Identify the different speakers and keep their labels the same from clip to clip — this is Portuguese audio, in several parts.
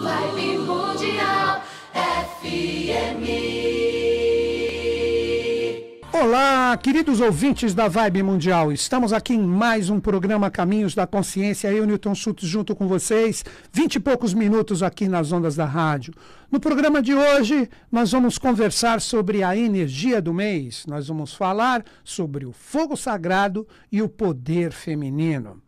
Speaker 1: Vibe Mundial FM. Olá, queridos ouvintes da Vibe Mundial. Estamos aqui em mais um programa Caminhos da Consciência. Eu, Newton Schultz, junto com vocês. Vinte e poucos minutos aqui nas ondas da rádio. No programa de hoje, nós vamos conversar sobre a energia do mês. Nós vamos falar sobre o fogo sagrado e o poder feminino.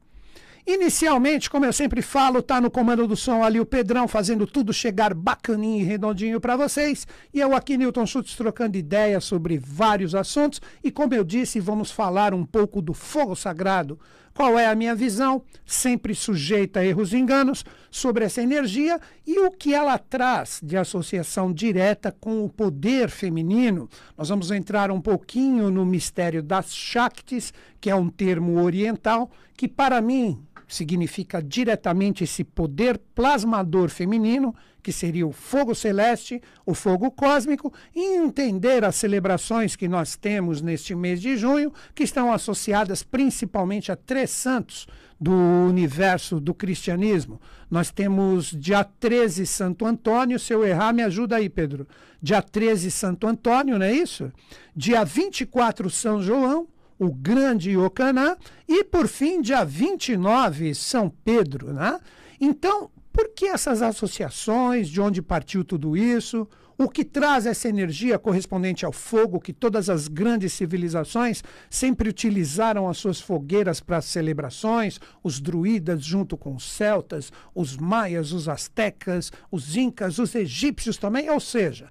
Speaker 1: Inicialmente, como eu sempre falo, tá no comando do som ali o Pedrão fazendo tudo chegar bacaninho e redondinho para vocês. E eu aqui, Newton Schultz, trocando ideias sobre vários assuntos. E como eu disse, vamos falar um pouco do fogo sagrado. Qual é a minha visão, sempre sujeita a erros e enganos, sobre essa energia e o que ela traz de associação direta com o poder feminino? Nós vamos entrar um pouquinho no mistério das Shaktis, que é um termo oriental que, para mim, significa diretamente esse poder plasmador feminino, que seria o fogo celeste, o fogo cósmico, e entender as celebrações que nós temos neste mês de junho, que estão associadas principalmente a três santos do universo do cristianismo. Nós temos dia 13 Santo Antônio, se eu errar, me ajuda aí, Pedro. Dia 13 Santo Antônio, não é isso? Dia 24 São João o Grande Iocanã, e por fim, dia 29, São Pedro. Né? Então, por que essas associações? De onde partiu tudo isso? O que traz essa energia correspondente ao fogo que todas as grandes civilizações sempre utilizaram as suas fogueiras para as celebrações, os druidas junto com os celtas, os maias, os astecas, os incas, os egípcios também, ou seja,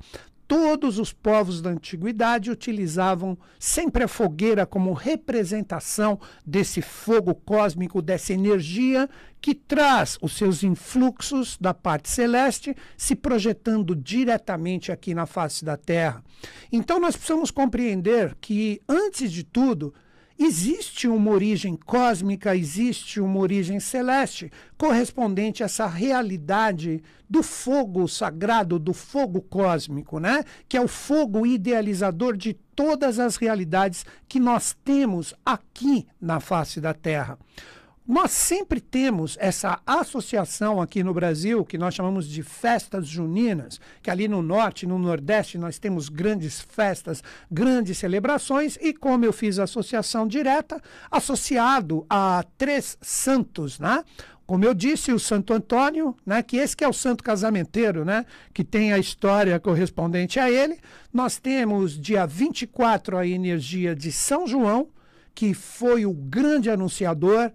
Speaker 1: Todos os povos da antiguidade utilizavam sempre a fogueira como representação desse fogo cósmico, dessa energia que traz os seus influxos da parte celeste se projetando diretamente aqui na face da Terra. Então nós precisamos compreender que, antes de tudo, Existe uma origem cósmica, existe uma origem celeste correspondente a essa realidade do fogo sagrado, do fogo cósmico, né? Que é o fogo idealizador de todas as realidades que nós temos aqui na face da Terra. Nós sempre temos essa associação aqui no Brasil, que nós chamamos de festas juninas, que ali no norte, no nordeste, nós temos grandes festas, grandes celebrações, e como eu fiz a associação direta, associado a três santos, né? como eu disse, o Santo Antônio, né, que esse que é o santo casamenteiro, né, que tem a história correspondente a ele. Nós temos dia 24 a energia de São João, que foi o grande anunciador,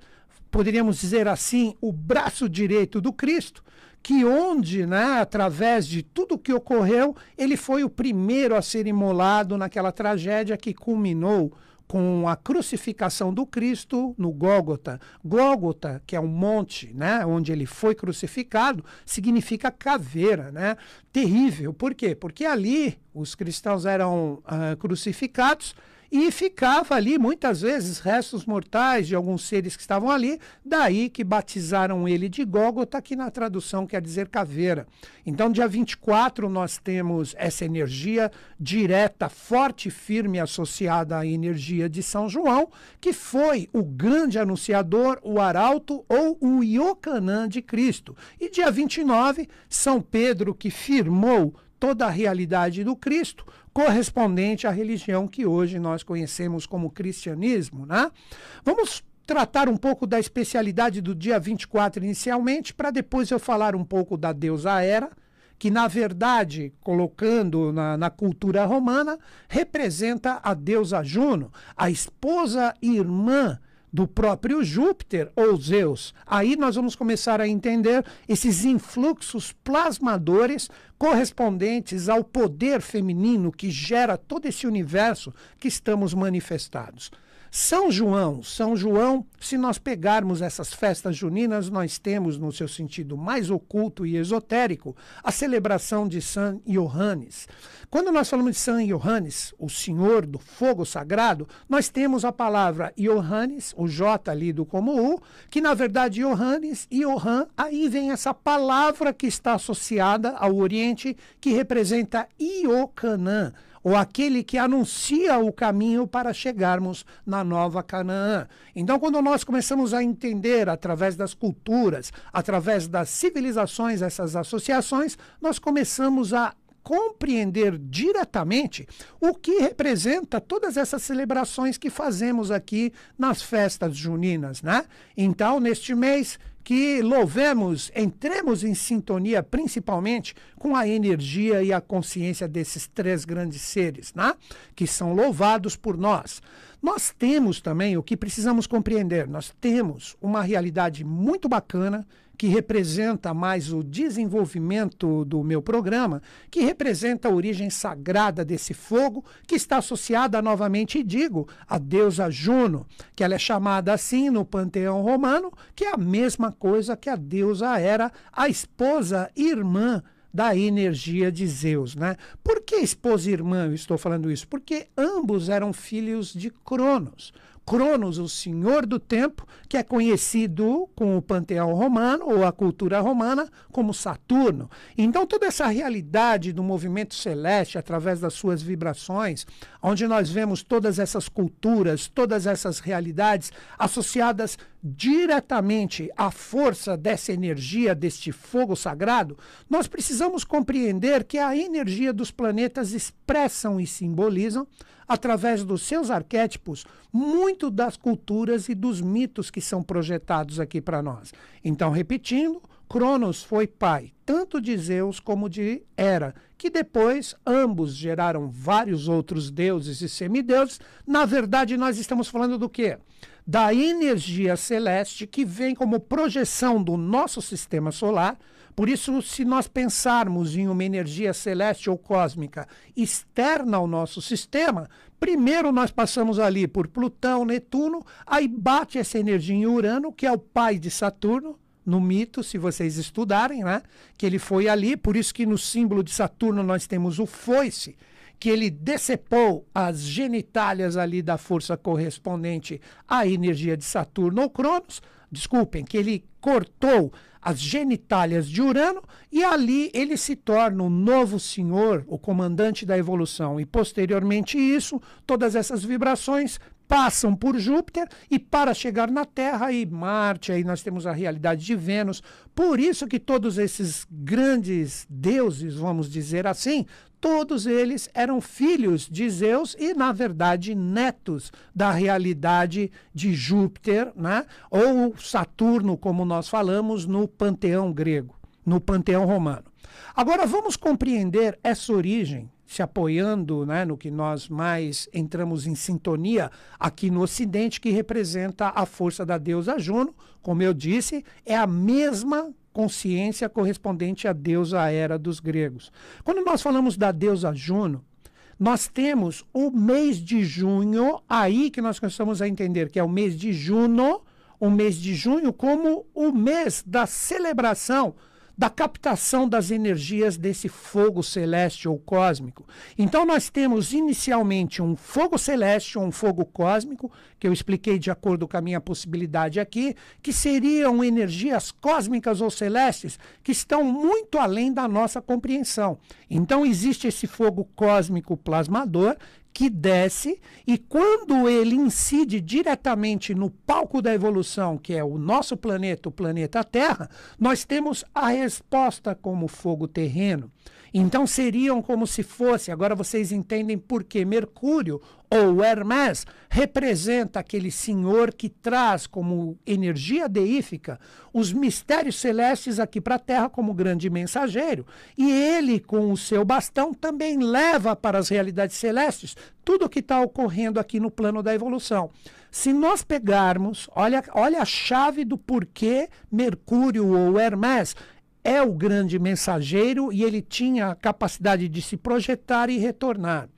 Speaker 1: poderíamos dizer assim, o braço direito do Cristo, que onde, né, através de tudo o que ocorreu, ele foi o primeiro a ser imolado naquela tragédia que culminou com a crucificação do Cristo no Gólgota. Gólgota, que é um monte, né, onde ele foi crucificado, significa caveira, né? Terrível. Por quê? Porque ali os cristãos eram uh, crucificados e ficava ali muitas vezes restos mortais de alguns seres que estavam ali, daí que batizaram ele de Gólgota, que na tradução quer dizer caveira. Então, dia 24 nós temos essa energia direta, forte e firme associada à energia de São João, que foi o grande anunciador, o arauto ou o Iocanã de Cristo. E dia 29, São Pedro que firmou toda a realidade do Cristo, correspondente à religião que hoje nós conhecemos como cristianismo, né? Vamos tratar um pouco da especialidade do dia 24 inicialmente, para depois eu falar um pouco da deusa Hera, que na verdade, colocando na, na, cultura romana, representa a deusa Juno, a esposa e irmã do próprio Júpiter ou Zeus. Aí nós vamos começar a entender esses influxos plasmadores correspondentes ao poder feminino que gera todo esse universo que estamos manifestados. São João, São João, se nós pegarmos essas festas juninas, nós temos no seu sentido mais oculto e esotérico a celebração de San Johannes. Quando nós falamos de São Johannes, o Senhor do Fogo Sagrado, nós temos a palavra Johannes, o J lido como U, que na verdade Johannes e Johan, aí vem essa palavra que está associada ao Oriente, que representa Iocanã, ou aquele que anuncia o caminho para chegarmos na nova Canaã. Então, quando nós começamos a entender através das culturas, através das civilizações, essas associações, nós começamos a compreender diretamente o que representa todas essas celebrações que fazemos aqui nas festas juninas, né? Então, neste mês que louvemos, entremos em sintonia principalmente com a energia e a consciência desses três grandes seres, né? que são louvados por nós. Nós temos também o que precisamos compreender, nós temos uma realidade muito bacana que representa mais o desenvolvimento do meu programa, que representa a origem sagrada desse fogo, que está associada novamente, digo, à deusa Juno, que ela é chamada assim no panteão romano, que é a mesma coisa que a deusa era a esposa irmã da energia de Zeus, né? Por que esposa e irmã eu estou falando isso? Porque ambos eram filhos de Cronos. Cronos, o senhor do tempo, que é conhecido com o panteão romano ou a cultura romana como Saturno. Então, toda essa realidade do movimento celeste, através das suas vibrações, onde nós vemos todas essas culturas, todas essas realidades associadas diretamente a força dessa energia, deste fogo sagrado, nós precisamos compreender que a energia dos planetas expressam e simbolizam, através dos seus arquétipos, muito das culturas e dos mitos que são projetados aqui para nós. Então, repetindo, Cronos foi pai tanto de Zeus como de Hera, que depois ambos geraram vários outros deuses e semideuses. Na verdade, nós estamos falando do quê? da energia celeste que vem como projeção do nosso sistema solar. Por isso, se nós pensarmos em uma energia celeste ou cósmica externa ao nosso sistema, primeiro nós passamos ali por Plutão, Netuno, aí bate essa energia em Urano, que é o pai de Saturno, no mito, se vocês estudarem, né? Que ele foi ali, por isso que no símbolo de Saturno nós temos o foice, que ele decepou as genitálias ali da força correspondente à energia de Saturno ou Cronos, desculpem, que ele cortou as genitálias de Urano e ali ele se torna o novo senhor, o comandante da evolução. E posteriormente isso, todas essas vibrações passam por Júpiter e para chegar na Terra e Marte, aí nós temos a realidade de Vênus. Por isso que todos esses grandes deuses, vamos dizer assim, todos eles eram filhos de Zeus e, na verdade, netos da realidade de Júpiter, né? ou Saturno, como nós falamos, no panteão grego, no panteão romano. Agora vamos compreender essa origem se apoiando né, no que nós mais entramos em sintonia aqui no Ocidente, que representa a força da deusa Juno, como eu disse, é a mesma consciência correspondente à deusa Hera dos gregos. Quando nós falamos da deusa Juno, nós temos o mês de junho, aí que nós começamos a entender que é o mês de Juno, o mês de junho como o mês da celebração da captação das energias desse fogo celeste ou cósmico. Então, nós temos inicialmente um fogo celeste ou um fogo cósmico, que eu expliquei de acordo com a minha possibilidade aqui, que seriam energias cósmicas ou celestes que estão muito além da nossa compreensão. Então, existe esse fogo cósmico plasmador, que desce e quando ele incide diretamente no palco da evolução, que é o nosso planeta, o planeta Terra, nós temos a resposta como fogo terreno. Então seriam como se fosse, agora vocês entendem por que Mercúrio ou Hermes representa aquele senhor que traz como energia deífica os mistérios celestes aqui para a Terra como grande mensageiro. E ele, com o seu bastão, também leva para as realidades celestes tudo o que está ocorrendo aqui no plano da evolução. Se nós pegarmos, olha, olha a chave do porquê Mercúrio ou Hermes é o grande mensageiro e ele tinha a capacidade de se projetar e retornar.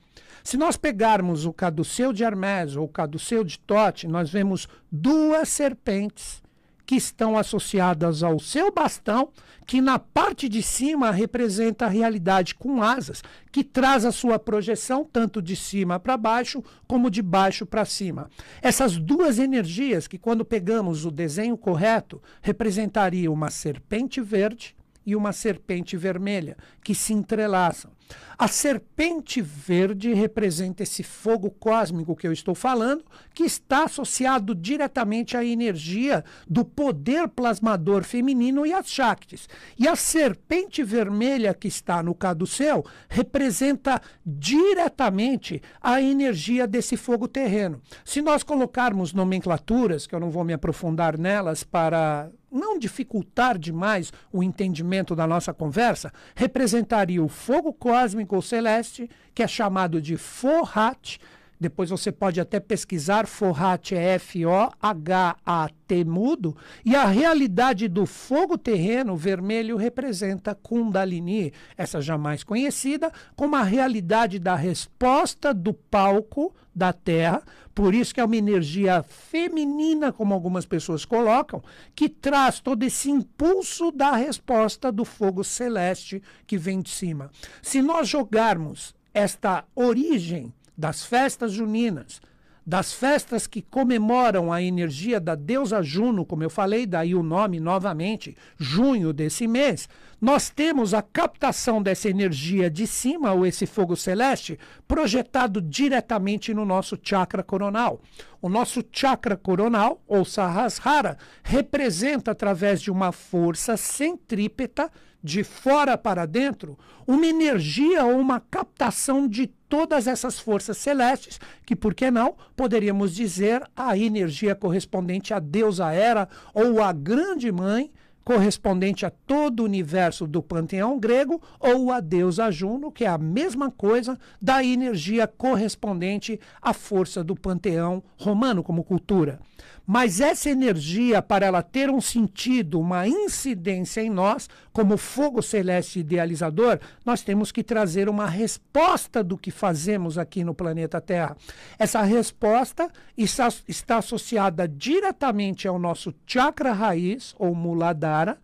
Speaker 1: Se nós pegarmos o caduceu de Hermes ou o caduceu de Tote, nós vemos duas serpentes que estão associadas ao seu bastão, que na parte de cima representa a realidade com asas, que traz a sua projeção tanto de cima para baixo como de baixo para cima. Essas duas energias, que quando pegamos o desenho correto, representaria uma serpente verde e uma serpente vermelha, que se entrelaçam. A serpente verde representa esse fogo cósmico que eu estou falando, que está associado diretamente à energia do poder plasmador feminino e às Shaktis. E a serpente vermelha que está no caduceu representa diretamente a energia desse fogo terreno. Se nós colocarmos nomenclaturas, que eu não vou me aprofundar nelas para não dificultar demais o entendimento da nossa conversa, representaria o fogo cósmico cósmico ou celeste, que é chamado de Forrat, depois você pode até pesquisar Forrat é F-O-H-A-T mudo. E a realidade do fogo terreno vermelho representa Kundalini, essa jamais conhecida, como a realidade da resposta do palco da Terra. Por isso que é uma energia feminina, como algumas pessoas colocam, que traz todo esse impulso da resposta do fogo celeste que vem de cima. Se nós jogarmos esta origem das festas juninas, das festas que comemoram a energia da deusa Juno, como eu falei, daí o nome novamente, junho desse mês, nós temos a captação dessa energia de cima, ou esse fogo celeste, projetado diretamente no nosso chakra coronal. O nosso chakra coronal, ou Sahasrara, representa através de uma força centrípeta, de fora para dentro, uma energia ou uma captação de todas essas forças celestes, que por que não poderíamos dizer a energia correspondente a Deus, a Era ou a Grande Mãe correspondente a todo o universo do panteão grego, ou a deusa Juno, que é a mesma coisa da energia correspondente à força do panteão romano como cultura. Mas essa energia, para ela ter um sentido, uma incidência em nós, como fogo celeste idealizador, nós temos que trazer uma resposta do que fazemos aqui no planeta Terra. Essa resposta está, associada diretamente ao nosso chakra raiz, ou muladara,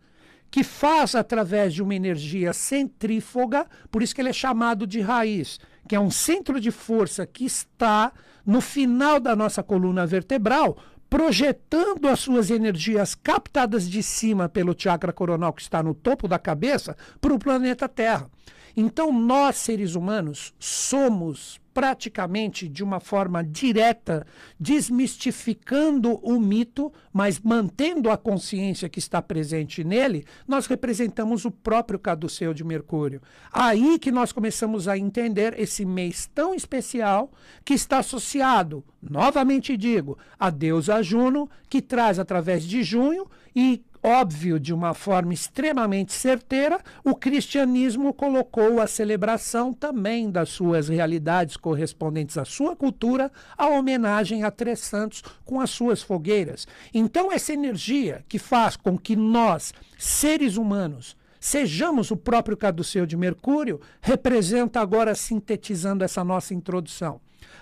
Speaker 1: que faz através de uma energia centrífuga, por isso que ele é chamado de raiz, que é um centro de força que está no final da nossa coluna vertebral, projetando as suas energias captadas de cima pelo chakra coronal que está no topo da cabeça para o planeta Terra. Então, nós, seres humanos, somos praticamente de uma forma direta, desmistificando o mito, mas mantendo a consciência que está presente nele, nós representamos o próprio caduceu de Mercúrio. Aí que nós começamos a entender esse mês tão especial que está associado, novamente digo, a Deus a Juno, que traz através de junho e óbvio, de uma forma extremamente certeira, o cristianismo colocou a celebração também das suas realidades correspondentes à sua cultura, a homenagem a Três Santos com as suas fogueiras. Então, essa energia que faz com que nós, seres humanos, sejamos o próprio caduceu de Mercúrio, representa agora, sintetizando essa nossa introdução,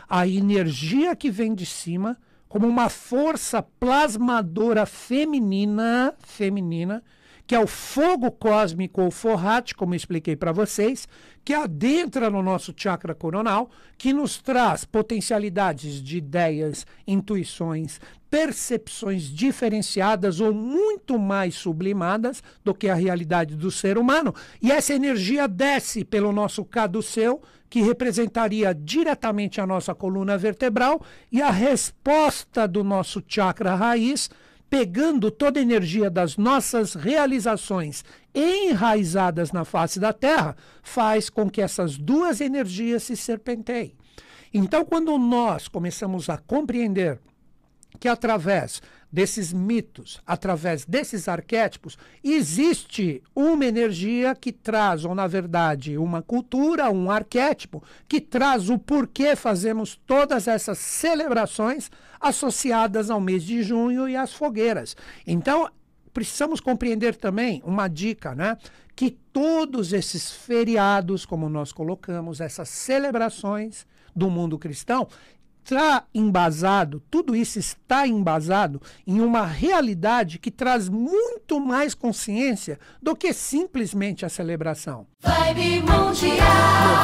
Speaker 1: a energia que vem de cima como uma força plasmadora feminina, feminina que é o fogo cósmico ou forrate, como expliquei para vocês, que adentra no nosso chakra coronal, que nos traz potencialidades de ideias, intuições, percepções diferenciadas ou muito mais sublimadas do que a realidade do ser humano. E essa energia desce pelo nosso caduceu, que representaria diretamente a nossa coluna vertebral, e a resposta do nosso chakra raiz pegando toda a energia das nossas realizações enraizadas na face da Terra, faz com que essas duas energias se serpenteiem. Então, quando nós começamos a compreender que através desses mitos, através desses arquétipos, existe uma energia que traz, ou na verdade, uma cultura, um arquétipo, que traz o porquê fazemos todas essas celebrações associadas ao mês de junho e às fogueiras. Então, precisamos compreender também uma dica, né? Que todos esses feriados, como nós colocamos, essas celebrações do mundo cristão, está embasado, tudo isso está embasado em uma realidade que traz muito mais consciência do que simplesmente a celebração. Vibe Mundial